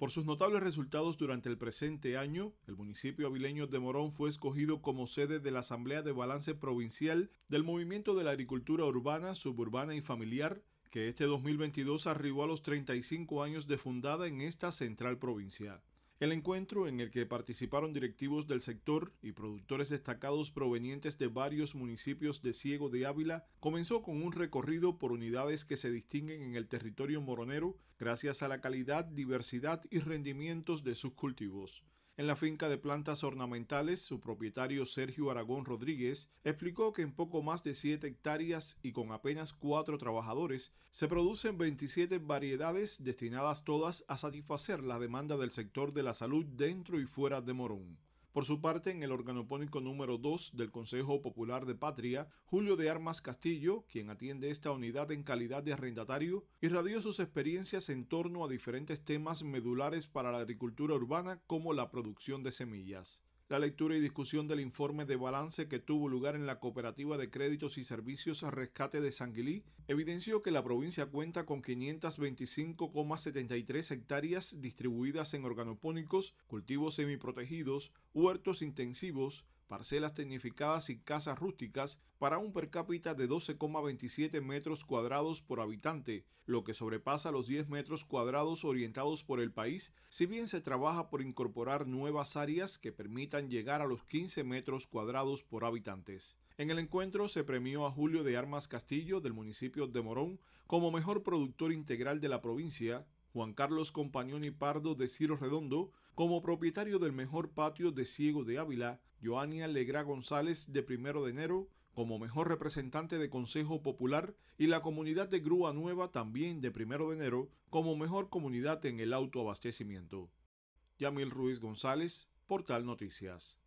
Por sus notables resultados durante el presente año, el municipio avileño de Morón fue escogido como sede de la Asamblea de Balance Provincial del Movimiento de la Agricultura Urbana, Suburbana y Familiar, que este 2022 arribó a los 35 años de fundada en esta central provincial. El encuentro, en el que participaron directivos del sector y productores destacados provenientes de varios municipios de Ciego de Ávila, comenzó con un recorrido por unidades que se distinguen en el territorio moronero gracias a la calidad, diversidad y rendimientos de sus cultivos. En la finca de plantas ornamentales, su propietario Sergio Aragón Rodríguez explicó que en poco más de 7 hectáreas y con apenas 4 trabajadores, se producen 27 variedades destinadas todas a satisfacer la demanda del sector de la salud dentro y fuera de Morón. Por su parte, en el organopónico número 2 del Consejo Popular de Patria, Julio de Armas Castillo, quien atiende esta unidad en calidad de arrendatario, irradió sus experiencias en torno a diferentes temas medulares para la agricultura urbana como la producción de semillas la lectura y discusión del informe de balance que tuvo lugar en la Cooperativa de Créditos y Servicios a Rescate de Sanguilí evidenció que la provincia cuenta con 525,73 hectáreas distribuidas en organopónicos, cultivos semiprotegidos, huertos intensivos, parcelas tecnificadas y casas rústicas para un per cápita de 12,27 metros cuadrados por habitante, lo que sobrepasa los 10 metros cuadrados orientados por el país, si bien se trabaja por incorporar nuevas áreas que permitan llegar a los 15 metros cuadrados por habitantes. En el encuentro se premió a Julio de Armas Castillo del municipio de Morón como mejor productor integral de la provincia Juan Carlos Compañón y Pardo de Ciro Redondo, como propietario del mejor patio de Ciego de Ávila, Joania Alegra González de Primero de Enero, como mejor representante de Consejo Popular y la comunidad de Grúa Nueva también de Primero de Enero, como mejor comunidad en el autoabastecimiento. Yamil Ruiz González, Portal Noticias.